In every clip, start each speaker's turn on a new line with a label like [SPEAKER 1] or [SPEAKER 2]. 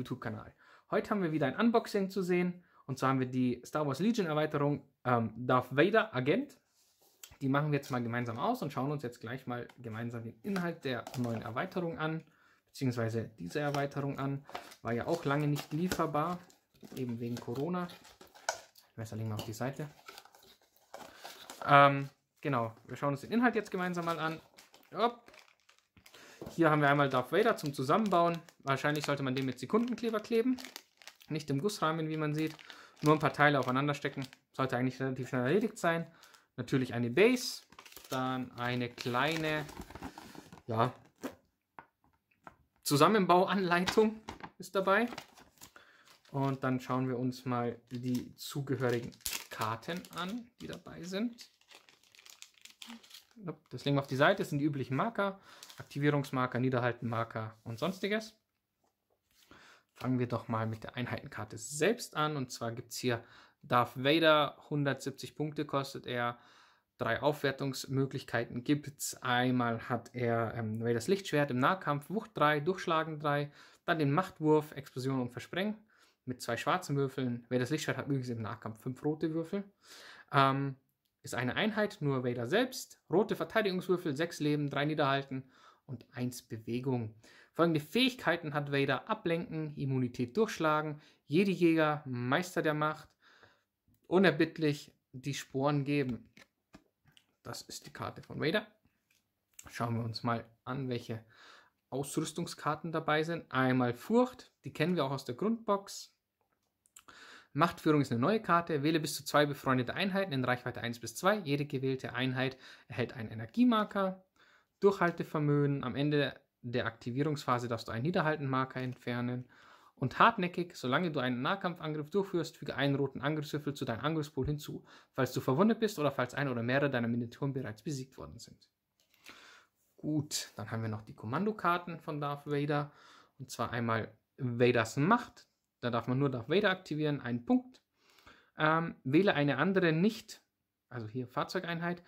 [SPEAKER 1] YouTube-Kanal. Heute haben wir wieder ein Unboxing zu sehen. Und zwar haben wir die Star Wars Legion Erweiterung ähm, Darth Vader Agent. Die machen wir jetzt mal gemeinsam aus und schauen uns jetzt gleich mal gemeinsam den Inhalt der neuen Erweiterung an. Beziehungsweise diese Erweiterung an. War ja auch lange nicht lieferbar, eben wegen Corona. Ich weiß, legen wir auf die Seite. Ähm, genau, wir schauen uns den Inhalt jetzt gemeinsam mal an. Upp. Hier haben wir einmal Darth Vader zum Zusammenbauen. Wahrscheinlich sollte man den mit Sekundenkleber kleben. Nicht im Gussrahmen, wie man sieht. Nur ein paar Teile aufeinander stecken. Sollte eigentlich relativ schnell erledigt sein. Natürlich eine Base. Dann eine kleine, ja, Zusammenbauanleitung ist dabei. Und dann schauen wir uns mal die zugehörigen Karten an, die dabei sind. Das legen wir auf die Seite, das sind die üblichen Marker, Aktivierungsmarker, Niederhaltenmarker und sonstiges. Fangen wir doch mal mit der Einheitenkarte selbst an. Und zwar gibt es hier Darth Vader, 170 Punkte kostet er, drei Aufwertungsmöglichkeiten gibt es. Einmal hat er ähm, Vaders Lichtschwert im Nahkampf, Wucht 3, Durchschlagen 3, dann den Machtwurf, Explosion und Versprengen mit zwei schwarzen Würfeln. Vaders Lichtschwert hat übrigens im Nahkampf fünf rote Würfel. Ähm, ist eine Einheit, nur Vader selbst. Rote Verteidigungswürfel, 6 Leben, 3 Niederhalten und 1 Bewegung. Folgende Fähigkeiten hat Vader: Ablenken, Immunität durchschlagen, jede jäger Meister der Macht, unerbittlich die Sporen geben. Das ist die Karte von Vader. Schauen wir uns mal an, welche Ausrüstungskarten dabei sind. Einmal Furcht, die kennen wir auch aus der Grundbox. Machtführung ist eine neue Karte. Wähle bis zu zwei befreundete Einheiten in Reichweite 1 bis 2. Jede gewählte Einheit erhält einen Energiemarker. Durchhaltevermögen. Am Ende der Aktivierungsphase darfst du einen Niederhaltenmarker entfernen. Und hartnäckig, solange du einen Nahkampfangriff durchführst, füge einen roten Angriffswürfel zu deinem Angriffspol hinzu, falls du verwundet bist oder falls ein oder mehrere deiner Miniaturen bereits besiegt worden sind. Gut, dann haben wir noch die Kommandokarten von Darth Vader. Und zwar einmal Vaders Macht, da darf man nur Darth Vader aktivieren, einen Punkt. Ähm, wähle eine andere nicht, also hier Fahrzeugeinheit,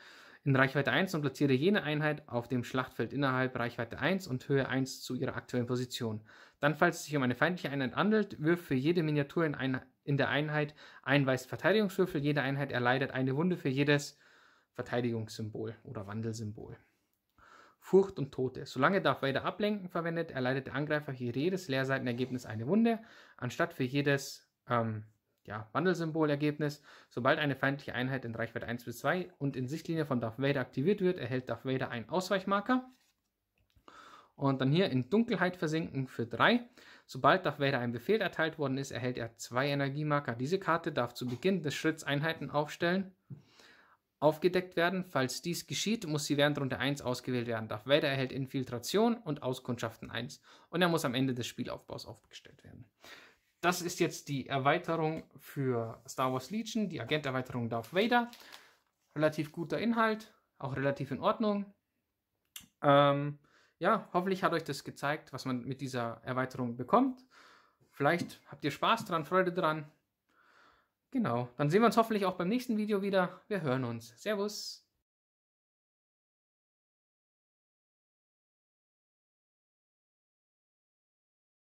[SPEAKER 1] in Reichweite 1 und platziere jene Einheit auf dem Schlachtfeld innerhalb Reichweite 1 und Höhe 1 zu ihrer aktuellen Position. Dann, falls es sich um eine feindliche Einheit handelt, wirf für jede Miniatur in, ein, in der Einheit einen weißen Verteidigungswürfel. Jede Einheit erleidet eine Wunde für jedes Verteidigungssymbol oder Wandelsymbol. Furcht und Tote. Solange Darth Vader Ablenken verwendet, erleidet der Angreifer hier jedes Leerseitenergebnis eine Wunde, anstatt für jedes ähm, ja, Wandelsymbolergebnis. Sobald eine feindliche Einheit in Reichweite 1 bis 2 und in Sichtlinie von Darth Vader aktiviert wird, erhält Darth Vader einen Ausweichmarker. Und dann hier in Dunkelheit versinken für 3. Sobald Darth Vader ein Befehl erteilt worden ist, erhält er zwei Energiemarker. Diese Karte darf zu Beginn des Schritts Einheiten aufstellen aufgedeckt werden. Falls dies geschieht, muss sie während Runde 1 ausgewählt werden. Darf Vader erhält Infiltration und Auskundschaften 1 und er muss am Ende des Spielaufbaus aufgestellt werden. Das ist jetzt die Erweiterung für Star Wars Legion, die Agenterweiterung Darth Vader. Relativ guter Inhalt, auch relativ in Ordnung. Ähm, ja, hoffentlich hat euch das gezeigt, was man mit dieser Erweiterung bekommt. Vielleicht habt ihr Spaß dran, Freude dran. Genau, dann sehen wir uns hoffentlich auch beim nächsten Video wieder. Wir hören uns. Servus.